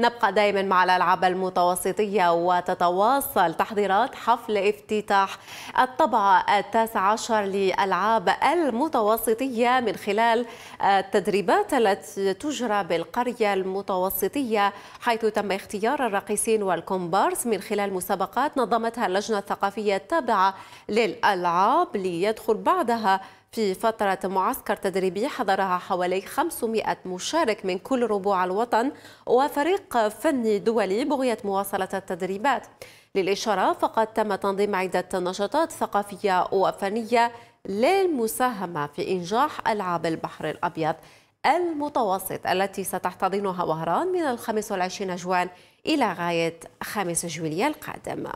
نبقى دائما مع الألعاب المتوسطية وتتواصل تحضيرات حفل افتتاح الطبعة التاسع عشر للالعاب المتوسطية من خلال التدريبات التي تجرى بالقرية المتوسطية حيث تم اختيار الراقصين والكومبارس من خلال مسابقات نظمتها اللجنة الثقافية التابعة للألعاب ليدخل بعدها في فترة معسكر تدريبي حضرها حوالي 500 مشارك من كل ربوع الوطن وفريق فني دولي بغية مواصلة التدريبات للإشارة فقد تم تنظيم عدة نشاطات ثقافية وفنية للمساهمة في إنجاح ألعاب البحر الأبيض المتوسط التي ستحتضنها وهران من 25 جوان إلى غاية 5 جويلية القادم